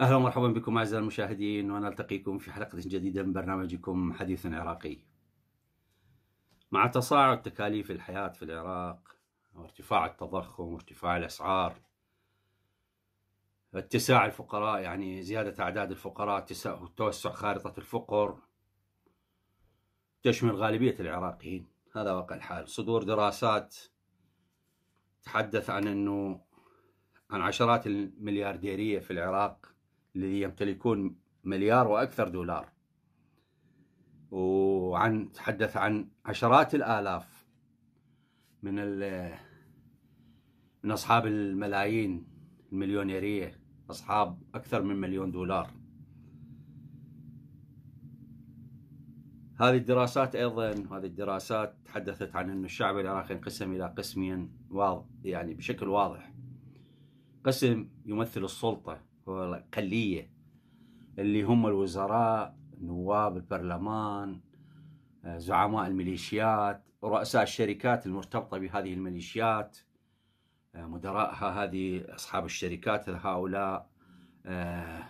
اهلا ومرحبا بكم اعزائي المشاهدين ونلتقيكم في حلقه جديده من برنامجكم حديث عراقي. مع تصاعد تكاليف الحياه في العراق وارتفاع التضخم وارتفاع الاسعار اتساع الفقراء يعني زياده اعداد الفقراء توسع خارطه الفقر تشمل غالبيه العراقيين هذا واقع الحال صدور دراسات تحدث عن انه عن عشرات المليارديريه في العراق الذي يمتلكون مليار وأكثر دولار وعن تحدث عن عشرات الآلاف من من أصحاب الملايين المليونيرية أصحاب أكثر من مليون دولار هذه الدراسات أيضا هذه الدراسات تحدثت عن أن الشعب العراقي انقسم إلى قسمين واضح يعني بشكل واضح قسم يمثل السلطة قلية اللي هم الوزراء نواب البرلمان آه، زعماء الميليشيات رؤساء الشركات المرتبطة بهذه الميليشيات آه، مدراءها هذه أصحاب الشركات هؤلاء آه،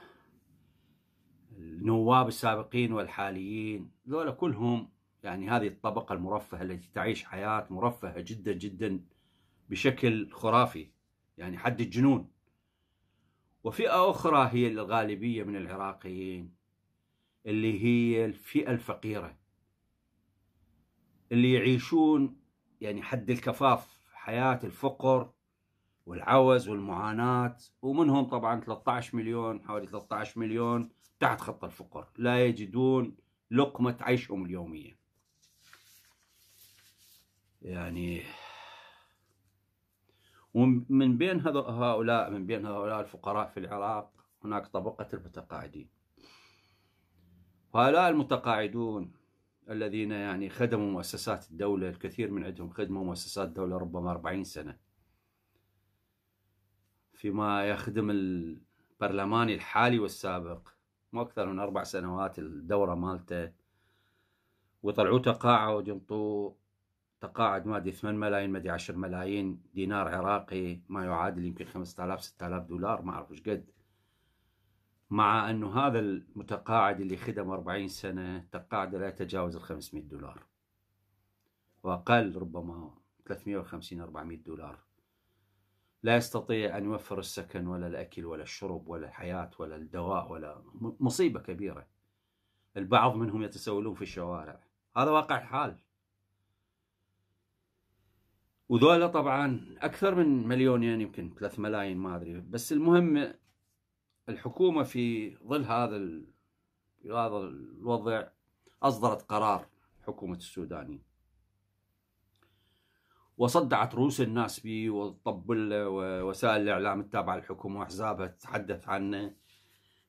النواب السابقين والحاليين ذولا كلهم يعني هذه الطبقة المرفهة التي تعيش حياة مرفهة جدا جدا بشكل خرافي يعني حد الجنون وفئة أخرى هي الغالبية من العراقيين اللي هي الفئة الفقيرة اللي يعيشون يعني حد الكفاف حياة الفقر والعوز والمعاناة ومنهم طبعا 13 مليون حوالي 13 مليون تحت خط الفقر لا يجدون لقمة عيشهم اليومية يعني ومن بين هؤلاء من بين هؤلاء الفقراء في العراق هناك طبقة المتقاعدين هؤلاء المتقاعدون الذين يعني خدموا مؤسسات الدولة الكثير من عندهم خدموا مؤسسات الدولة ربما 40 سنة فيما يخدم البرلماني الحالي والسابق مو أكثر من أربع سنوات الدورة مالته ويطلعوه تقاعد ينطوه تقاعد ما ادري 8 ملايين ما ادري 10 ملايين دينار عراقي ما يعادل يمكن 5000 6000 دولار ما اعرف ايش قد مع انه هذا المتقاعد اللي خدم 40 سنه تقاعد لا يتجاوز ال 500 دولار واقل ربما 350 400 دولار لا يستطيع ان يوفر السكن ولا الاكل ولا الشرب ولا الحياه ولا الدواء ولا مصيبه كبيره البعض منهم يتسولون في الشوارع هذا واقع الحال وذولا طبعا اكثر من مليونين يعني يمكن ثلاث ملايين ما ادري بس المهم الحكومه في ظل هذا هذا الوضع اصدرت قرار حكومه السوداني وصدعت رؤوس الناس به وطبل ووسائل الاعلام التابعه للحكومه واحزابها تتحدث عنه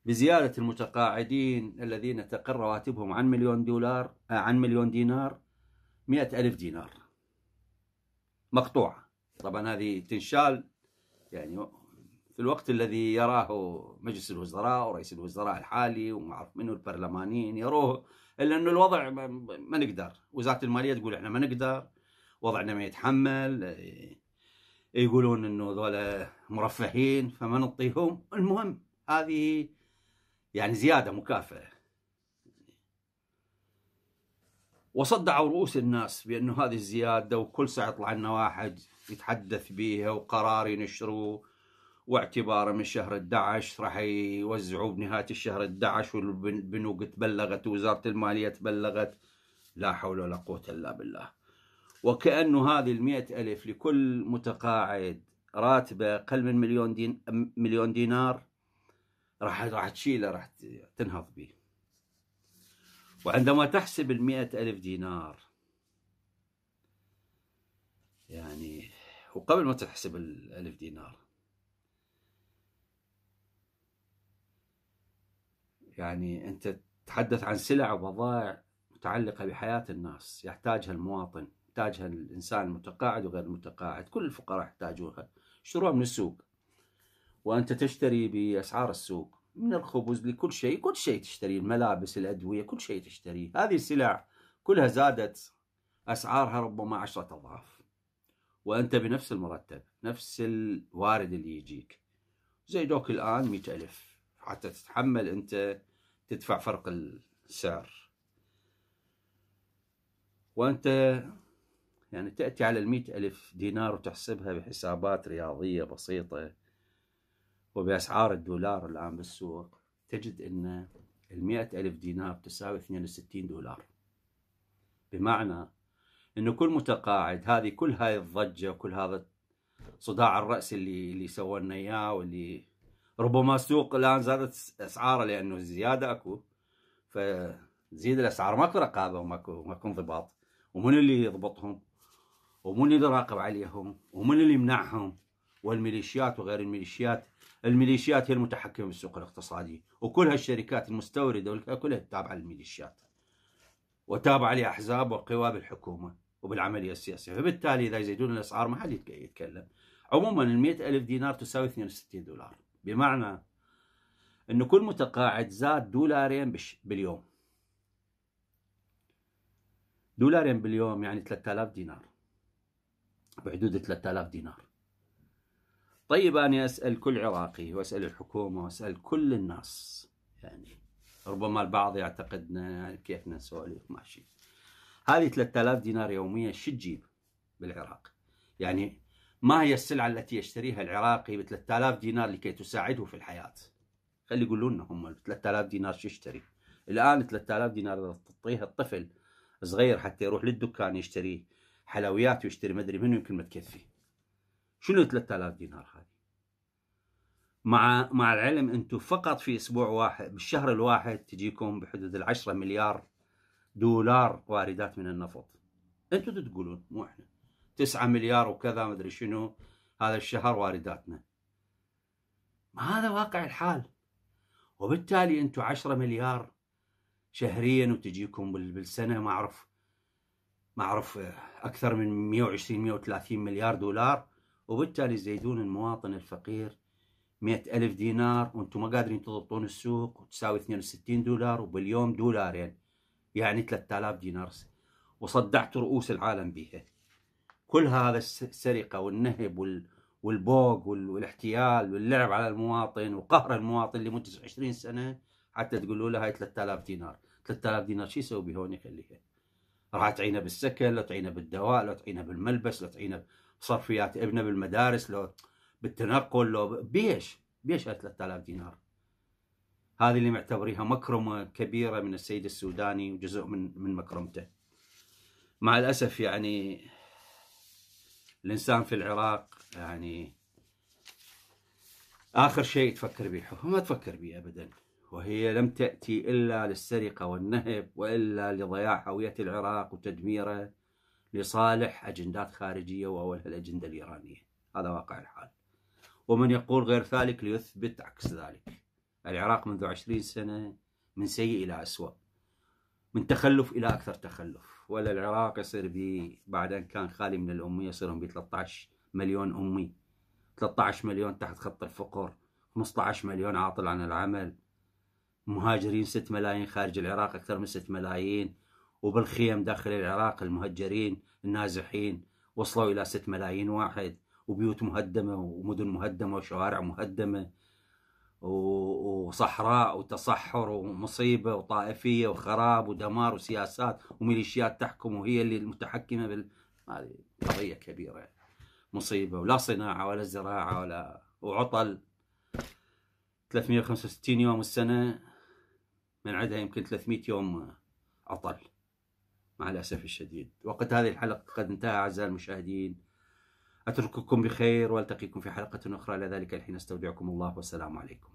بزياده المتقاعدين الذين تقل رواتبهم عن مليون دولار عن مليون دينار مئة ألف دينار مقطوعة طبعا هذه تنشال يعني في الوقت الذي يراه مجلس الوزراء ورئيس الوزراء الحالي وما اعرف منو البرلمانيين يروه الا انه الوضع ما, نقدر، وزاره الماليه تقول احنا ما نقدر، وضعنا ما يتحمل يقولون انه ذولا مرفهين فما نعطيهم، المهم هذه يعني زياده مكافاه وصدعوا رؤوس الناس بأنه هذه الزيادة وكل ساعة يطلع لنا واحد يتحدث بيها وقرار ينشروه واعتباره من شهر 11 راح يوزعوه بنهاية الشهر 11 والبنوك تبلغت وزارة المالية تبلغت لا حول ولا قوة إلا بالله وكأنه هذه المئة ألف لكل متقاعد راتبه أقل من مليون دين مليون دينار راح راح تشيله راح تنهض به وعندما تحسب المئة ألف دينار يعني وقبل ما تحسب الألف دينار يعني أنت تتحدث عن سلع وبضائع متعلقة بحياة الناس يحتاجها المواطن يحتاجها الإنسان المتقاعد وغير المتقاعد كل الفقراء يحتاجوها يشتروها من السوق وأنت تشتري بأسعار السوق من الخبز لكل شيء كل شيء تشتريه الملابس الأدوية كل شيء تشتريه هذه السلع كلها زادت أسعارها ربما عشرة أضعاف وأنت بنفس المرتب نفس الوارد اللي يجيك زي دوك الآن مئة ألف حتى تتحمل أنت تدفع فرق السعر وأنت يعني تأتي على المئة ألف دينار وتحسبها بحسابات رياضية بسيطة وبأسعار الدولار الآن بالسوق تجد أن المئة ألف دينار تساوي 62 دولار بمعنى أنه كل متقاعد هذه كل هاي الضجة وكل هذا صداع الرأس اللي اللي سووا لنا إياه واللي ربما السوق الآن زادت أسعاره لأنه زيادة أكو فزيد الأسعار ماكو رقابة وماكو ماكو انضباط ومن اللي يضبطهم ومن اللي يراقب عليهم ومن اللي يمنعهم والميليشيات وغير الميليشيات الميليشيات هي المتحكمه بالسوق الاقتصادي وكل هالشركات المستورده كلها تابعه للميليشيات وتابعه لاحزاب وقوى بالحكومه وبالعمليه السياسيه فبالتالي اذا يزيدون الاسعار ما حد يتكلم عموما ال ألف دينار تساوي 62 دولار بمعنى انه كل متقاعد زاد دولارين باليوم دولارين باليوم يعني 3000 دينار بحدود 3000 دينار طيب أنا أسأل كل عراقي وأسأل الحكومة وأسأل كل الناس يعني ربما البعض يعتقد كيف نسولف ماشي هذه 3000 دينار يوميا شو تجيب بالعراق يعني ما هي السلعة التي يشتريها العراقي ب 3000 دينار لكي تساعده في الحياة خلي يقولوا لنا هم 3000 دينار شو يشتري الآن 3000 دينار إذا تعطيها الطفل صغير حتى يروح للدكان يشتري حلويات ويشتري مدري منو يمكن ما تكفي شنو 3000 دينار هذه مع مع العلم انتم فقط في اسبوع واحد بالشهر الواحد تجيكم بحدود ال 10 مليار دولار واردات من النفط انتم تقولون مو احنا 9 مليار وكذا مدري شنو هذا الشهر وارداتنا ما هذا واقع الحال وبالتالي انتم 10 مليار شهريا وتجيكم بالسنه ما اعرف ما اعرف اكثر من 120 130 مليار دولار وبالتالي يزيدون المواطن الفقير مئة ألف دينار وانتم ما قادرين تضبطون السوق وتساوي 62 دولار وباليوم دولارين يعني 3000 دينار وصدعت رؤوس العالم بها كل هذا السرقة والنهب وال والبوق والاحتيال واللعب على المواطن وقهر المواطن لمدة 20 سنة حتى تقولوا له هاي 3000 دينار 3000 دينار شو يسوي بهون يخليها راح تعينه بالسكن لو تعينه بالدواء لو تعينه بالملبس لو تعينه صرفيات ابنه بالمدارس لو بالتنقل لو بيش بيش 3000 دينار هذه اللي معتبريها مكرمة كبيرة من السيد السوداني وجزء من من مكرمته مع الأسف يعني الإنسان في العراق يعني آخر شيء تفكر به ما تفكر به أبدا وهي لم تأتي إلا للسرقة والنهب وإلا لضياع هوية العراق وتدميره لصالح أجندات خارجية واولها الأجندة الإيرانية هذا واقع الحال ومن يقول غير ذلك ليثبت عكس ذلك العراق منذ عشرين سنة من سيء إلى اسوء من تخلف إلى أكثر تخلف ولا العراق يصير ب بعد أن كان خالي من الأمية يصير ب 13 مليون أمي 13 مليون تحت خط الفقر 15 مليون عاطل عن العمل مهاجرين 6 ملايين خارج العراق أكثر من 6 ملايين وبالخيم داخل العراق المهجرين النازحين وصلوا إلى 6 ملايين واحد وبيوت مهدمة ومدن مهدمة وشوارع مهدمة وصحراء وتصحر ومصيبة وطائفية وخراب ودمار وسياسات وميليشيات تحكم وهي اللي المتحكمة بال هذه قضية كبيرة مصيبة ولا صناعة ولا زراعة ولا وعطل 365 يوم السنة من عندها يمكن 300 يوم عطل مع الأسف الشديد وقت هذه الحلقة قد انتهى أعزائي المشاهدين أترككم بخير وألتقيكم في حلقة أخرى إلى ذلك الحين أستودعكم الله والسلام عليكم